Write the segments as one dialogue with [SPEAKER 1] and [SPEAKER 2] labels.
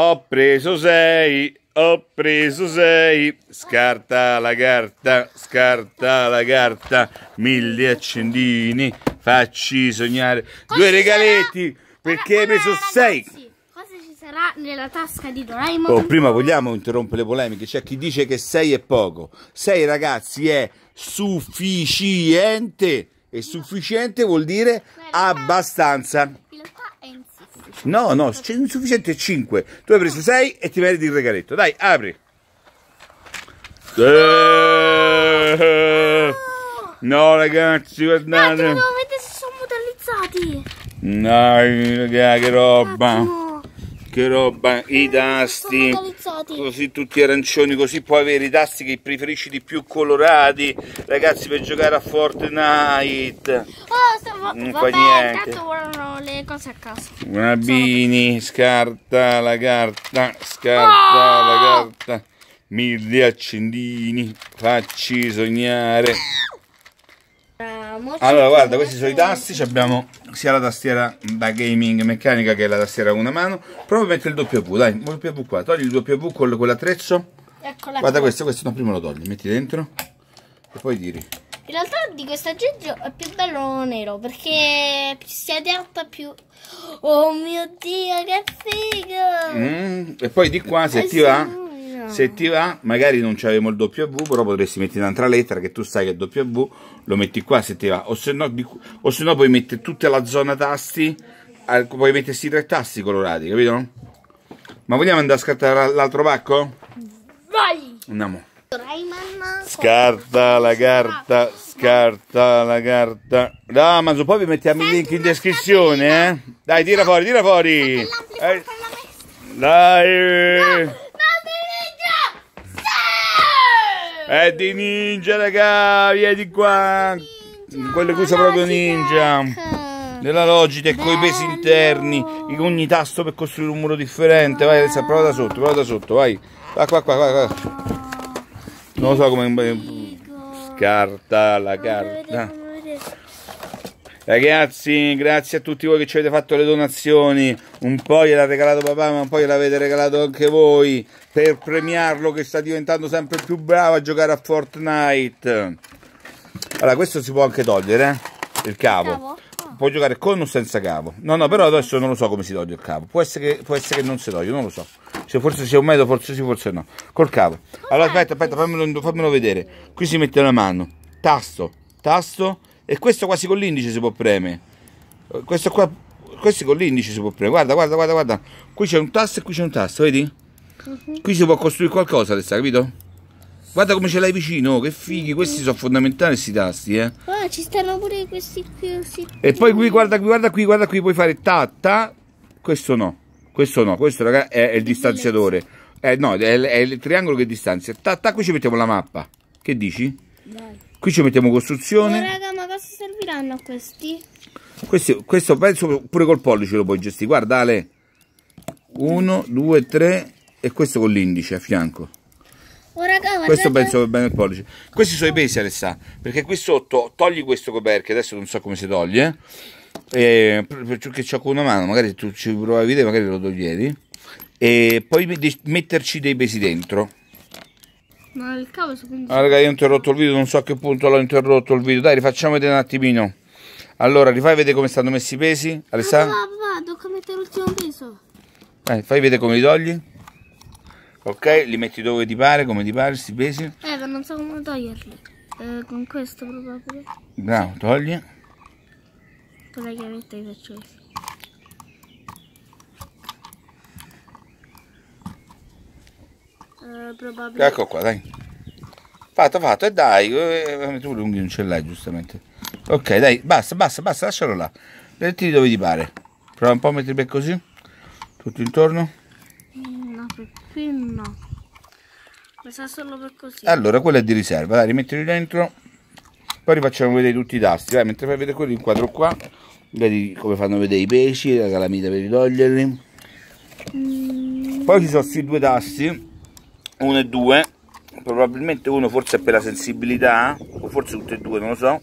[SPEAKER 1] Ho preso sei, ho preso sei, scarta la carta, scarta la carta, mille accendini, facci sognare, Cosa due regaletti, sarà? perché allora, hai preso ragazzi, sei.
[SPEAKER 2] Cosa ci sarà nella tasca di Doraemon? Oh, prima
[SPEAKER 1] vogliamo interrompere le polemiche, c'è chi dice che sei è poco, sei ragazzi è sufficiente e sufficiente vuol dire abbastanza. No, no, c'è insufficiente 5. Tu hai preso 6 e ti meriti il regaletto. Dai, apri. no, ragazzi, guardate. Ma no,
[SPEAKER 2] vedete se sono modellizzati.
[SPEAKER 1] No, raga, che roba che roba i tasti così tutti arancioni così puoi avere i tasti che preferisci di più colorati ragazzi per giocare a Fortnite
[SPEAKER 2] oh, non fa niente intanto volano le cose a caso
[SPEAKER 1] Grabini, scarta la carta scarta oh! la carta mille accendini facci sognare andiamo. Allora, guarda, questi sono i tasti. Abbiamo sia la tastiera da gaming meccanica che la tastiera a una mano. Prova a mettere il W, dai, W qua. Togli il W con quell'attrezzo. Eccola guarda qua. questo, questo no, prima lo togli, metti dentro e poi tiri.
[SPEAKER 2] In realtà di questo aggeggio è più bello nero perché si adatta più... Oh mio Dio, che figo!
[SPEAKER 1] Mm, e poi di qua si ah, attiva... Se ti va, magari non c'avevamo il W, però potresti mettere un'altra lettera che tu sai che è W, lo metti qua se ti va. O se no, o se no puoi mettere tutta la zona tasti, puoi mettersi tre tasti colorati, capito? Ma vogliamo andare a scartare l'altro pacco? Vai! Andiamo. Scarta la carta, scarta la carta. D'Amazon, poi vi mettiamo il link in descrizione, eh? Dai, tira fuori, tira fuori! Eh. Dai! È di ninja, raga, vieni qua. Quello che usa proprio ninja. Della Logitech con i pesi interni, ogni tasto per costruire un muro differente. Vai adesso, prova da sotto, prova da sotto, vai. Va qua, qua, qua, qua. Non lo so come eh, scarta la carta. Ragazzi, grazie a tutti voi che ci avete fatto le donazioni. Un po' gliel'ha regalato papà, ma un po' gliel'avete regalato anche voi per premiarlo che sta diventando sempre più bravo a giocare a Fortnite. Allora, questo si può anche togliere, eh? il cavo. Il ah. Può giocare con o senza cavo. No, no, però adesso non lo so come si toglie il cavo. Può essere che, può essere che non si toglie, non lo so. Cioè, forse sia un metodo, forse sì, forse no. Col cavo. Allora, aspetta, aspetta, fammelo, fammelo vedere. Qui si mette la mano. Tasto, tasto e questo quasi con l'indice si può premere. Questo qua, questo con l'indice si può premere. Guarda, guarda, guarda, guarda. Qui c'è un tasto e qui c'è un tasto, vedi? Uh-huh. Qui si può costruire qualcosa, Alessia, capito? Guarda come ce l'hai vicino, oh, che fighi, questi sono fondamentali questi tasti, eh.
[SPEAKER 2] Ah, ci stanno pure questi qui. Questi...
[SPEAKER 1] E poi qui, guarda qui, guarda qui, guarda qui, puoi fare ta, questo no, questo no, questo ragazzi è, è il distanziatore. Eh, no, è, è, il triangolo che distanzia. Tatta, qui ci mettiamo la mappa. Che dici? Dai. Qui ci mettiamo costruzione. No,
[SPEAKER 2] raga, saranno questi?
[SPEAKER 1] Questi, questo penso pure col pollice lo puoi gestire. Guarda Ale, 1, 2, 3 e questo con l'indice a fianco.
[SPEAKER 2] Oh, raga, questo penso
[SPEAKER 1] va bene il pollice. Questi sono i pesi Alessà, perché qui sotto togli questo coperchio, adesso non so come si toglie, eh, eh perché c'ho con una mano, magari tu ci provavi a vedere, magari lo toglieri. e poi metterci dei pesi dentro.
[SPEAKER 2] Ma il cavo secondo Ah, raga, io
[SPEAKER 1] ho interrotto il video, non so a che punto l'ho interrotto il video. Dai, rifacciamo vedere un attimino. Allora, rifai vedere come stanno messi i pesi, Alessandro?
[SPEAKER 2] Ah, papà, devo mettere l'ultimo peso.
[SPEAKER 1] Dai, eh, fai vedere come li togli. Ok, li metti dove ti pare, come ti pare, sti pesi.
[SPEAKER 2] Eh, ma non so come toglierli. Eh, con questo proprio.
[SPEAKER 1] Bravo, togli.
[SPEAKER 2] Con la chiavetta li faccio così. Eh, probabilmente. Ecco
[SPEAKER 1] qua, dai. Fatto, fatto, e dai, eh, tu lunghi non ce l'hai giustamente. Ok, dai, basta, basta, basta, lascialo là. Mettiti dove ti pare. Prova un po' a metterli così. Tutto intorno.
[SPEAKER 2] No, qui no. Questa sa solo per così. Allora,
[SPEAKER 1] quello è di riserva, dai, rimettili dentro. Poi rifacciamo vedere tutti i tasti, dai, mentre fai vedere quelli inquadro qua. Vedi come fanno vedere i pesci, la calamita per toglierli. Mm. Poi ci sono questi due tasti 1 e 2 probabilmente uno forse per la sensibilità o forse tutte e due non lo so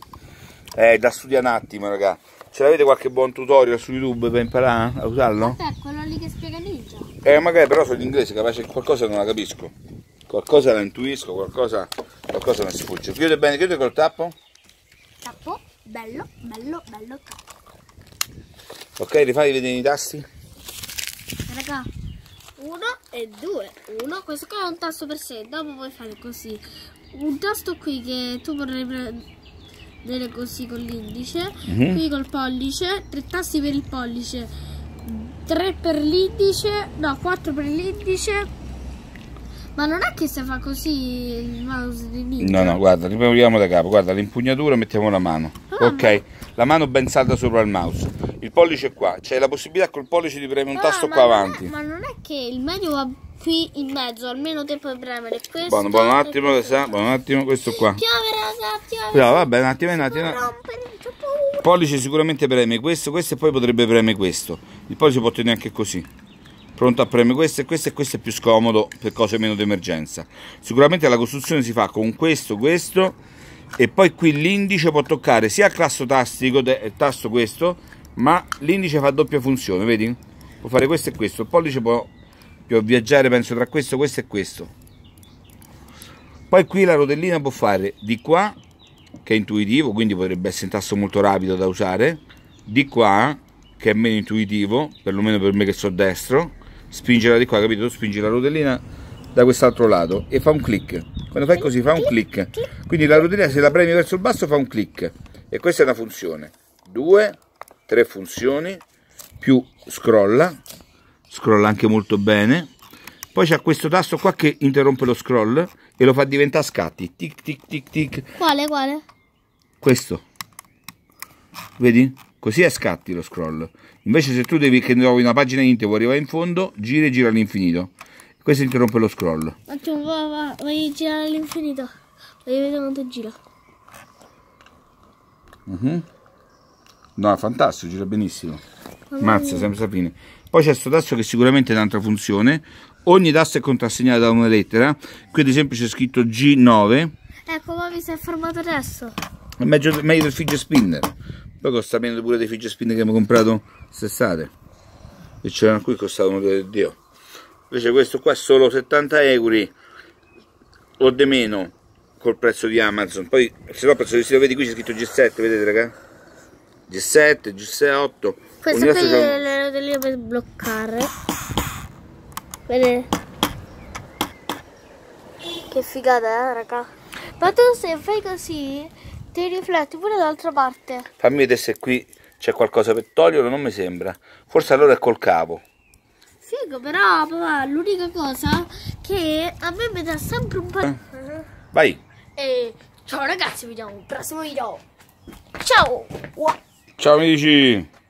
[SPEAKER 1] è eh, da studiare un attimo raga ce l'avete qualche buon tutorial su youtube per imparare a usarlo?
[SPEAKER 2] È eh, quello lì che spiega ninja
[SPEAKER 1] eh magari però sono in inglese capace qualcosa non la capisco qualcosa la intuisco qualcosa qualcosa non si fugge chiude bene chiude col tappo
[SPEAKER 2] tappo bello bello bello
[SPEAKER 1] tappo ok rifai vedere i tasti
[SPEAKER 2] raga 1 e 2 1 questo qua è un tasto per sé dopo puoi fare così un tasto qui che tu potrai prendere così con l'indice mm -hmm. qui col pollice tre tasti per il pollice 3 per l'indice no 4 per l'indice ma non è che si fa così il mouse di Nintendo?
[SPEAKER 1] No, no, guarda, riprendiamo da capo. Guarda, l'impugnatura mettiamo la mano. Ah, ok, ma... la mano ben salda sopra il mouse. Il pollice è qua. C'è la possibilità col pollice di premere un ah, tasto qua avanti. È, ma non che il
[SPEAKER 2] medio va qui in mezzo, almeno te puoi premere questo. Buono, buono un attimo,
[SPEAKER 1] questo. buono un attimo questo qua. Piove, raga, piove. Però vabbè, un attimo, un attimo. Il pollice sicuramente preme questo, questo e poi potrebbe premere questo. Il pollice può tenere anche così. Pronto a premere questo e questo e questo è più scomodo per cose meno d'emergenza. Sicuramente la costruzione si fa con questo, questo e poi qui l'indice può toccare sia il tasto tastico, eh, tasto questo, ma l'indice fa doppia funzione, vedi? Può fare questo e questo, il pollice può più a viaggiare penso tra questo, questo e questo. Poi qui la rotellina può fare di qua, che è intuitivo, quindi potrebbe essere un tasto molto rapido da usare, di qua, che è meno intuitivo, perlomeno per me che sono destro, spingerla di qua, capito? spingi la rotellina da quest'altro lato e fa un click. Quando fai così fa un click. Quindi la rotellina se la premi verso il basso fa un click. E questa è una funzione. Due, tre funzioni, più scrolla, scrolla anche molto bene poi c'è questo tasto qua che interrompe lo scroll e lo fa diventare scatti tic tic tic tic
[SPEAKER 2] quale quale?
[SPEAKER 1] questo vedi? così è scatti lo scroll invece se tu devi che trovi una pagina intera vuoi arrivare in fondo gira e gira all'infinito questo interrompe lo scroll un
[SPEAKER 2] attimo va, va, vai girare all'infinito voglio vedere quanto gira
[SPEAKER 1] uh mhm. -huh. no è fantastico gira benissimo Mazza, senza fine. Poi c'è questo tasto che sicuramente ha un'altra funzione. Ogni tasto è contrassegnato da una lettera. Qui ad esempio c'è scritto G9.
[SPEAKER 2] Ecco, ma mi si è fermato adesso.
[SPEAKER 1] È meglio, meglio del fidget spinner. Poi costa meno pure dei fidget spinner che abbiamo comprato quest'estate. E c'erano qui costavano del Dio. Invece questo qua è solo 70 euro o di meno col prezzo di Amazon. Poi se no il prezzo di sito vedi qui c'è scritto G7, vedete raga? G7, G6, Questo qui social...
[SPEAKER 2] le rotelline per bloccare. Vedete? Che figata, eh, raga. Ma tu se fai così, ti rifletti pure dall'altra parte.
[SPEAKER 1] Fammi vedere se qui c'è qualcosa per toglierlo, non mi sembra. Forse allora è col cavo.
[SPEAKER 2] Figo, però, papà, l'unica cosa che a me mi dà sempre un po'... Eh. Vai! E eh,
[SPEAKER 1] ciao ragazzi, vediamo un prossimo video. Ciao! Ciao amici!